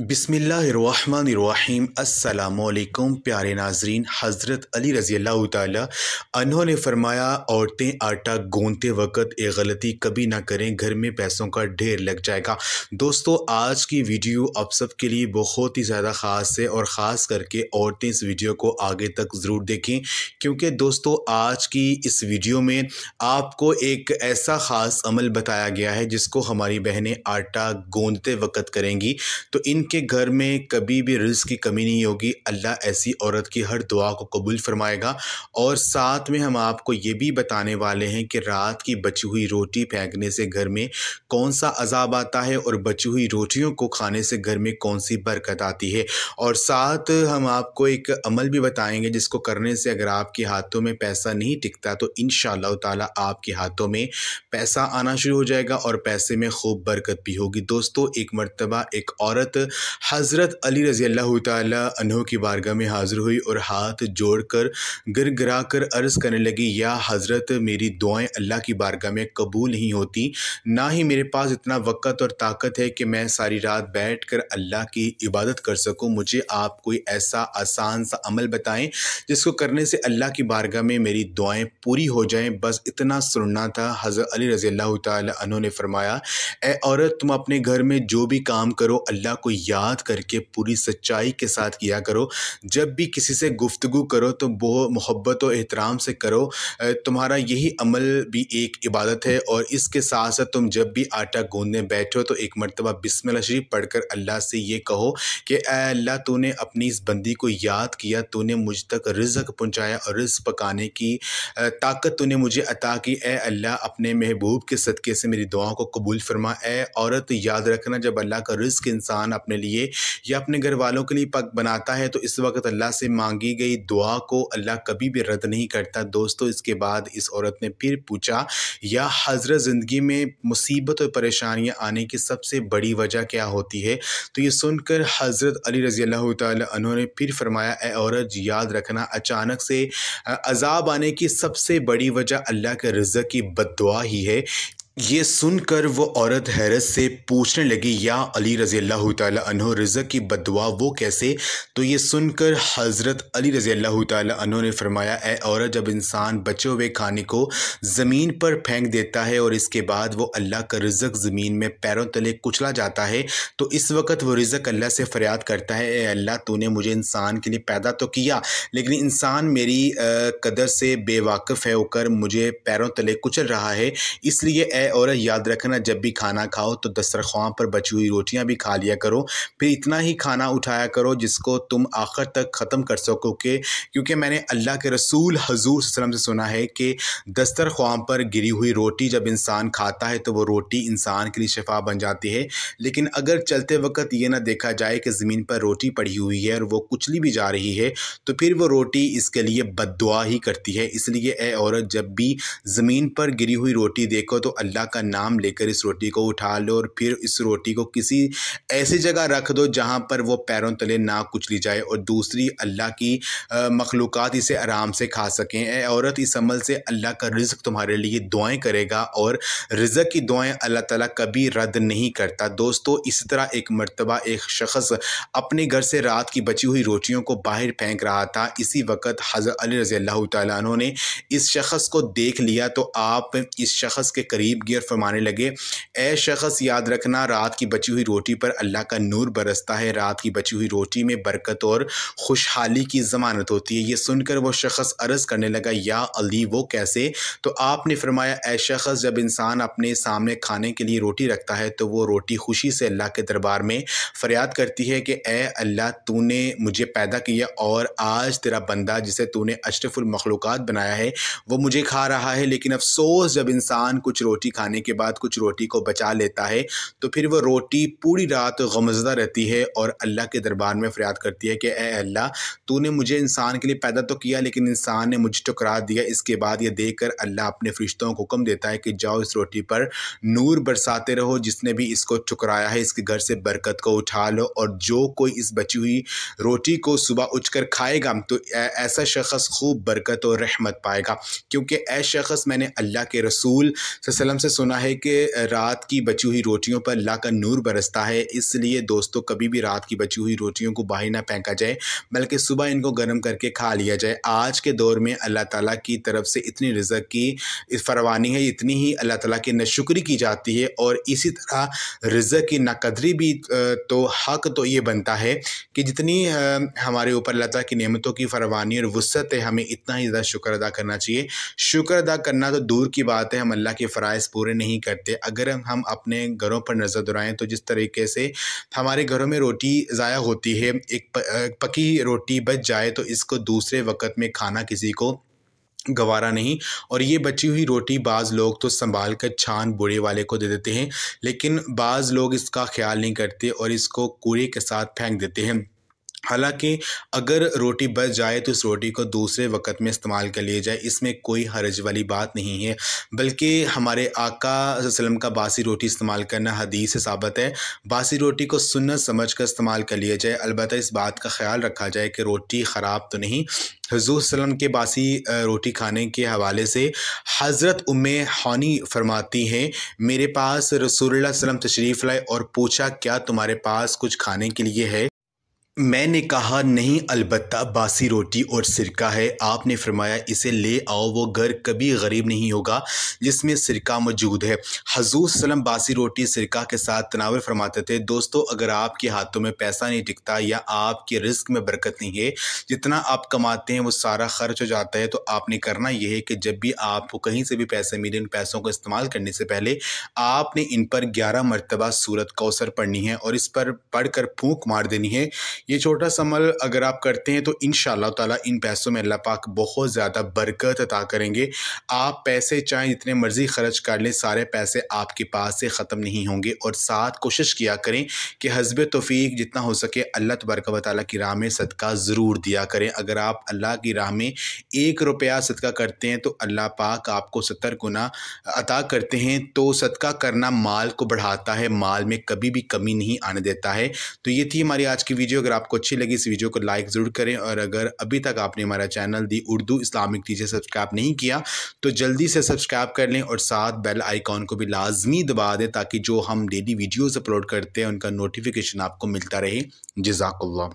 बिसमीम् अल्लाम प्यारे नाजरीन हज़रत अली रज़ी अल्लाह तहों ने फरमाया औरतें आटा गूँधते वक्त एक गलती कभी ना करें घर में पैसों का ढेर लग जाएगा दोस्तों आज की वीडियो आप सब के लिए बहुत ही ज़्यादा ख़ास है और ख़ास करके औरतें इस वीडियो को आगे तक ज़रूर देखें क्योंकि दोस्तों आज की इस वीडियो में आपको एक ऐसा ख़ास अमल बताया गया है जिसको हमारी बहनें आटा गूँधते वक्त करेंगी तो इन जिनके घर में कभी भी रिज की कमी नहीं होगी अल्लाह ऐसी औरत की हर दुआ को कबूल फरमाएगा और साथ में हम आपको ये भी बताने वाले हैं कि रात की बची हुई रोटी फेंकने से घर में कौन सा अजाब आता है और बची हुई रोटियों को खाने से घर में कौन सी बरकत आती है और साथ हम आपको एक अमल भी बताएंगे जिसको करने से अगर आपके हाथों में पैसा नहीं टिकता तो इन ताला आपके हाथों में पैसा आना शुरू हो जाएगा और पैसे में खूब बरकत भी होगी दोस्तों एक मरतबा एक औरत हज़रत अली रज़ी अल्लाह तहों की बारगाह में हाज़िर हुई और हाथ जोड़ कर गिर गिरा कर अर्ज़ करने लगी या हज़रत मेरी दुआएं अल्लाह की बारगाह में कबूल नहीं होती ना ही मेरे पास इतना वक़्त और ताकत है कि मैं सारी रात बैठ कर अल्लाह की इबादत कर सकूँ मुझे आप कोई ऐसा आसान सा अमल बताएँ जिसको करने से अल्लाह की बारगाह में मेरी दुआएँ पूरी हो जाएँ बस इतना सुनना था हज़रत अली रज़ी अल्लाह तहों ने फरमाया ए औरत तुम अपने घर में जो भी काम करो अल्लाह को याद करके पूरी सच्चाई के साथ किया करो जब भी किसी से गुफ्तगु करो तो बहुत मोहब्बत और एहतराम से करो तुम्हारा यही अमल भी एक इबादत है और इसके साथ साथ तुम जब भी आटा गूंदने बैठो तो एक मरतबा बिस्मिल्लाह शरीफ पढ़कर अल्लाह से ये कहो कि अल्लाह तूने अपनी इस बंदी को याद किया तूने मुझ तक रिजक पहुँचाया और रिज पकाने की ताकत तूने मुझे अता की ए अल्लाह अपने महबूब के सदक़े से मेरी दुआओं को कबूल फरमा ए औरत याद रखना जब अल्लाह का रिज्क इंसान अपने अपने लिए या अपने घर वालों के लिए पग बनाता है तो इस वक्त अल्लाह से मांगी गई दुआ को अल्लाह कभी भी रद्द नहीं करता दोस्तों इसके बाद इस औरत ने फिर पूछा या हजरत ज़िंदगी में मुसीबत और परेशानियाँ आने की सबसे बड़ी वजह क्या होती है तो ये सुनकर हज़रत अली रज़ी अल्लाह तहोंने फिर फरमाया ए औरत याद रखना अचानक से अजाब आने की सबसे बड़ी वजह अल्लाह के रज़ की बद ही है ये सुनकर वो औरत हैरत से पूछने लगी या अली रज़ी अल्लाह तन रिज़क की बदवा वो कैसे तो ये सुनकर हज़रत अली रज़ी अल्लाह तन ने फरमाया ए औरत जब इंसान बचे हुए खाने को ज़मीन पर फेंक देता है और इसके बाद वो अल्लाह का रजक ज़मीन में पैरों तले कुचला जाता है तो इस वक्त वो रजक अल्लाह से फ़रियाद करता है ए अल्लाह तूने मुझे इंसान के लिए पैदा तो किया लेकिन इंसान मेरी कदर से बेवाकफ़ है होकर मुझे पैरों तले कुचल रहा है इसलिए ए औरत याद रखना जब भी खाना खाओ तो दस्तरखान पर बची हुई रोटियां भी खा लिया करो फिर इतना ही खाना उठाया करो जिसको तुम आखिर तक ख़त्म कर सको के क्योंकि मैंने अल्लाह के रसूल हजूर वसलम से सुना है कि दस्तरख्वान पर गिरी हुई रोटी जब इंसान खाता है तो वो रोटी इंसान के लिए शफा बन जाती है लेकिन अगर चलते वक्त ये ना देखा जाए कि ज़मीन पर रोटी पड़ी हुई है और वो कुचली भी जा रही है तो फिर वो रोटी इसके लिए बद ही करती है इसलिए ए औरत जब भी ज़मीन पर गिरी हुई रोटी देखो तो अल्लाह अल्लाह का नाम लेकर इस रोटी को उठा लो और फिर इस रोटी को किसी ऐसी जगह रख दो जहाँ पर वो पैरों तले ना कुचली जाए और दूसरी अल्लाह की मखलूक इसे आराम से खा सकें औरत इस अमल से अल्लाह का रिज्क तुम्हारे लिए दुआएँ करेगा और रिज्क की दुआएँ अल्लाह तला कभी रद्द नहीं करता दोस्तों इस तरह एक मरतबा एक शख्स अपने घर से रात की बची हुई रोटियों को बाहर फेंक रहा था इसी वक्त हज़रत अली रज़ी अल्लाह ने इस शख्स को देख लिया तो आप इस शख्स के करीब मांगी और फरमाने लगे ए शख्स याद रखना रात की बची हुई रोटी पर अल्लाह का नूर बरसता है रात की बची हुई रोटी में बरकत और खुशहाली की ज़मानत होती है ये सुनकर वह शख्स अर्ज़ करने लगा या अली वो कैसे तो आपने फरमाया ए शख्स जब इंसान अपने सामने खाने के लिए रोटी रखता है तो वो रोटी खुशी से अल्लाह के दरबार में फरियाद करती है कि ए अल्लाह तूने मुझे पैदा किया और आज तेरा बंदा जिसे तूने अशरफुल मखलूक बनाया है वो मुझे खा रहा है लेकिन अफसोस जब इंसान कुछ रोटी खाने के बाद कुछ रोटी को बचा लेता है तो फिर वह रोटी पूरी रात गमजदा रहती है और अल्लाह के दरबार में फरियाद करती है कि ए अल्लाह तूने मुझे इंसान के लिए पैदा तो किया लेकिन इंसान ने मुझे टकरा दिया इसके बाद यह देख कर अल्लाह अपने फरिश्तों को हुक्म देता है कि जाओ इस रोटी पर नूर बरसाते रहो जिसने भी इसको टुकराया है इसके घर से बरकत को उठा लो और जो कोई इस बची हुई रोटी को सुबह उठकर खाएगा तो ऐसा शख्स खूब बरकत और रहमत पाएगा क्योंकि ए शख्स मैंने अल्लाह के रसूल वसल्लम से सुना है कि रात की बची हुई रोटियों पर अल्लाह का नूर बरसता है इसलिए दोस्तों कभी भी रात की बची हुई रोटियों को बाहर ना फेंका जाए बल्कि सुबह इनको गर्म करके खा लिया जाए आज के दौर में अल्लाह ताला की तरफ से इतनी रिजक की फरवानी है इतनी ही अल्लाह ताला की नशुक्री की जाती है और इसी तरह रिजक की नाकदरी भी तो हक तो ये बनता है कि जितनी हमारे ऊपर अल्लाह तला की नियमतों की फरवानी और वसत है हमें इतना ही ज़्यादा शुक्र अदा करना चाहिए शुक्र अदा करना तो दूर की बात है हम अल्लाह के फ़राइज़ पूरे नहीं करते अगर हम अपने घरों पर नज़र दौड़ाएँ तो जिस तरीके से हमारे घरों में रोटी ज़ाया होती है एक पकी रोटी बच जाए तो इसको दूसरे वक्त में खाना किसी को गवारा नहीं और ये बची हुई रोटी बाज़ लोग तो संभाल कर छान बूढ़े वाले को दे देते हैं लेकिन बाज़ लोग इसका ख्याल नहीं करते और इसको कूड़े के साथ फेंक देते हैं हालांकि अगर रोटी बच जाए तो इस रोटी को दूसरे वक़्त में इस्तेमाल कर लिया जाए इसमें कोई हरज वाली बात नहीं है बल्कि हमारे आका वसलम का बासी रोटी इस्तेमाल करना हदीस से साबित है बासी रोटी को सुनत समझ कर इस्तेमाल कर लिया जाए अलबत् इस बात का ख्याल रखा जाए कि रोटी ख़राब तो नहीं हजूर वसलम के बासी रोटी खाने के हवाले से हज़रत उम हौनी फरमाती हैं मेरे पास रसूल वसलम तशरीफ़ लाए और पूछा क्या तुम्हारे पास कुछ खाने के लिए है मैंने कहा नहीं अलबत्ता बासी रोटी और सिरका है आपने फरमाया इसे ले आओ वो घर कभी गरीब नहीं होगा जिसमें सिरका मौजूद है हजूर सलम बासी रोटी सिरका के साथ तनावर फरमाते थे दोस्तों अगर आपके हाथों में पैसा नहीं टिकता या आपके रिस्क में बरकत नहीं है जितना आप कमाते हैं वो सारा खर्च हो जाता है तो आपने करना यह है कि जब भी आपको कहीं से भी पैसे मिले इन पैसों को इस्तेमाल करने से पहले आपने इन पर ग्यारह मरतबा सूरत कौसर पढ़नी है और इस पर पढ़ कर मार देनी है ये छोटा सा अमल अगर आप करते हैं तो इन ताला इन पैसों में अल्लाह पाक बहुत ज़्यादा बरकत अता करेंगे आप पैसे चाहे जितने मर्ज़ी खर्च कर लें सारे पैसे आपके पास से ख़त्म नहीं होंगे और साथ कोशिश किया करें कि हज़ब तोफ़ी जितना हो सके अल्लाह तबरक वाली की राह में सदका ज़रूर दिया करें अगर आप अल्लाह की राह में एक रुपया सदका करते हैं तो अल्लाह पाक आपको सत्तर गुना अदा करते हैं तो सदका करना माल को बढ़ाता है माल में कभी भी कमी नहीं आने देता है तो ये थी हमारी आज की वीडियो अगर आपको अच्छी लगी इस वीडियो को लाइक ज़रूर करें और अगर अभी तक आपने हमारा channel the Urdu Islamic teacher subscribe नहीं किया तो जल्दी से सब्सक्राइब कर लें और साथ बेल आइकॉन को भी लाजमी दबा दें ताकि जो हम डेली वीडियोज़ अपलोड करते हैं उनका नोटिफिकेशन आपको मिलता रहे जजाकल्ला